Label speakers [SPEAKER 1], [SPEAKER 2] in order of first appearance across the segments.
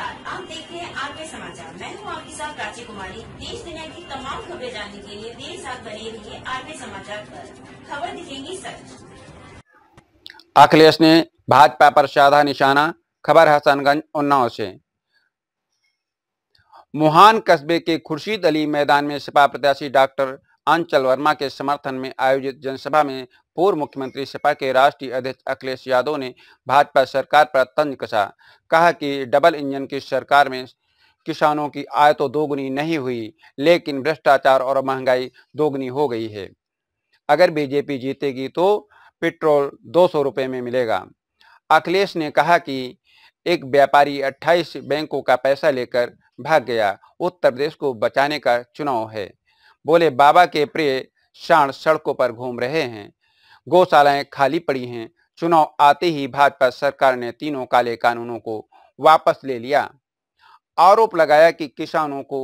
[SPEAKER 1] नमस्कार आप देख रहे हैं आगे समाचार मैं हूं आपके साथ प्राची कुमारी देश दुनिया की तमाम खबरें जानने के लिए देर साथ बने रहिए आगे समाचार पर खबर दिखेंगी सच अखिलेश ने भाजपा पर साधा निशाना खबर हसनगंज उन्नाव से मुहान कस्बे के खुर्शीद अली मैदान में सपा प्रत्याशी डॉक्टर आंचल वर्मा के समर्थन में आयोजित जनसभा में पूर्व मुख्यमंत्री सपा के राष्ट्रीय अध्यक्ष अखिलेश यादव ने भाजपा सरकार पर तंज कसा कहा कि डबल इंजन की सरकार में किसानों की आय तो दोगुनी नहीं हुई लेकिन भ्रष्टाचार और महंगाई दोगुनी हो गई है अगर बीजेपी जीतेगी तो पेट्रोल दो सौ रुपये में मिलेगा अखिलेश ने कहा कि एक व्यापारी 28 बैंकों का पैसा लेकर भाग गया उत्तर प्रदेश को बचाने का चुनाव है बोले बाबा के प्रिय शाण सड़कों पर घूम रहे हैं गौशालाएं खाली पड़ी हैं चुनाव आते ही भाजपा सरकार ने तीनों काले कानूनों को वापस ले लिया आरोप लगाया कि किसानों को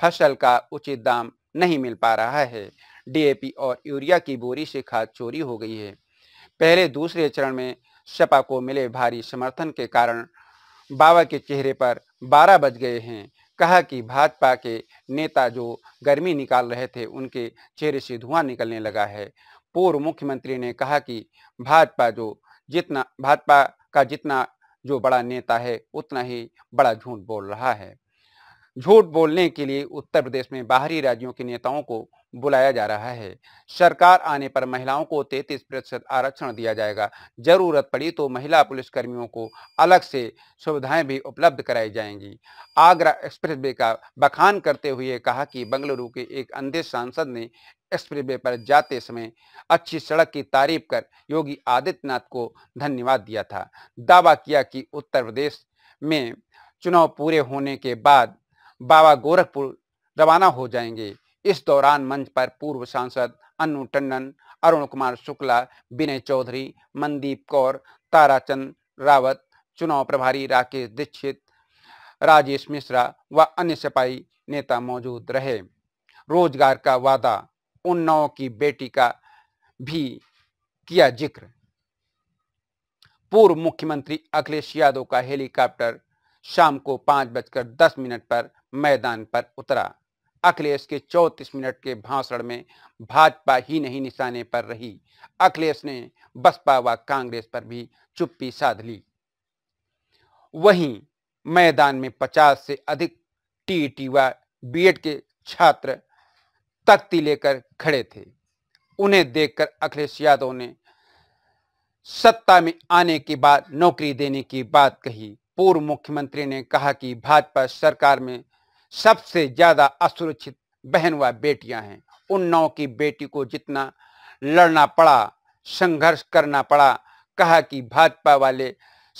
[SPEAKER 1] फसल का उचित दाम नहीं मिल पा रहा है डीएपी और यूरिया की बोरी से खाद चोरी हो गई है पहले दूसरे चरण में सपा को मिले भारी समर्थन के कारण बाबा के चेहरे पर बारह बज गए हैं कहा कि भाजपा के नेता जो गर्मी निकाल रहे थे उनके चेहरे से धुआं निकलने लगा है पूर्व मुख्यमंत्री ने कहा कि भाजपा जो जितना भाजपा का जितना जो बड़ा नेता है उतना ही बड़ा झूठ बोल रहा है झूठ बोलने के लिए उत्तर प्रदेश में बाहरी राज्यों के नेताओं को बुलाया जा रहा है सरकार आने पर महिलाओं को तैतीस प्रतिशत आरक्षण दिया जाएगा जरूरत पड़ी तो महिला पुलिसकर्मियों को अलग से सुविधाएं भी उपलब्ध कराई जाएंगी आगरा एक्सप्रेसवे का बखान करते हुए कहा कि बंगलुरु के एक अंधे सांसद ने एक्सप्रेसवे पर जाते समय अच्छी सड़क की तारीफ कर योगी आदित्यनाथ को धन्यवाद दिया था दावा किया कि उत्तर प्रदेश में चुनाव पूरे होने के बाद बाबा गोरखपुर रवाना हो जाएंगे इस दौरान मंच पर पूर्व सांसद अनु टंडन अरुण कुमार शुक्ला विनय चौधरी मनदीप कौर ताराचंद रावत चुनाव प्रभारी राकेश दीक्षित राजेश मिश्रा व अन्य सिपाही नेता मौजूद रहे रोजगार का वादा उन्नाव की बेटी का भी किया जिक्र पूर्व मुख्यमंत्री अखिलेश यादव का हेलीकॉप्टर शाम को पांच बजकर दस मिनट पर मैदान पर उतरा अखिलेश के चौंतीस मिनट के भाषण में भाजपा ही नहीं निशाने पर रही अखिलेश ने बसपा व कांग्रेस पर भी चुप्पी साध ली वहीं मैदान में 50 से अधिक टीईटी व बीएड के छात्र तख्ती लेकर खड़े थे उन्हें देखकर अखिलेश यादव ने सत्ता में आने के बाद नौकरी देने की बात कही पूर्व मुख्यमंत्री ने कहा कि भाजपा सरकार में सबसे ज़्यादा असुरक्षित बहन व बेटियां हैं उन नौ की बेटी को जितना लड़ना पड़ा संघर्ष करना पड़ा कहा कि भाजपा वाले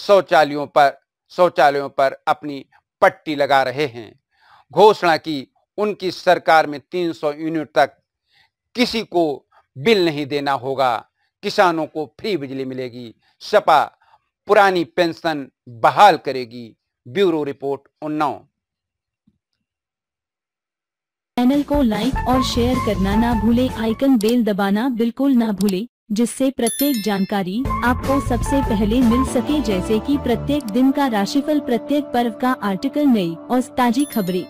[SPEAKER 1] शौचालयों पर शौचालयों पर अपनी पट्टी लगा रहे हैं घोषणा की उनकी सरकार में 300 यूनिट तक किसी को बिल नहीं देना होगा किसानों को फ्री बिजली मिलेगी सपा पुरानी पेंशन बहाल करेगी ब्यूरो रिपोर्ट उन्नाव चैनल को लाइक और शेयर करना ना भूले आइकन बेल दबाना बिल्कुल ना भूले जिससे प्रत्येक जानकारी आपको सबसे पहले मिल सके जैसे कि प्रत्येक दिन का राशिफल प्रत्येक पर्व का आर्टिकल नई और ताजी खबरें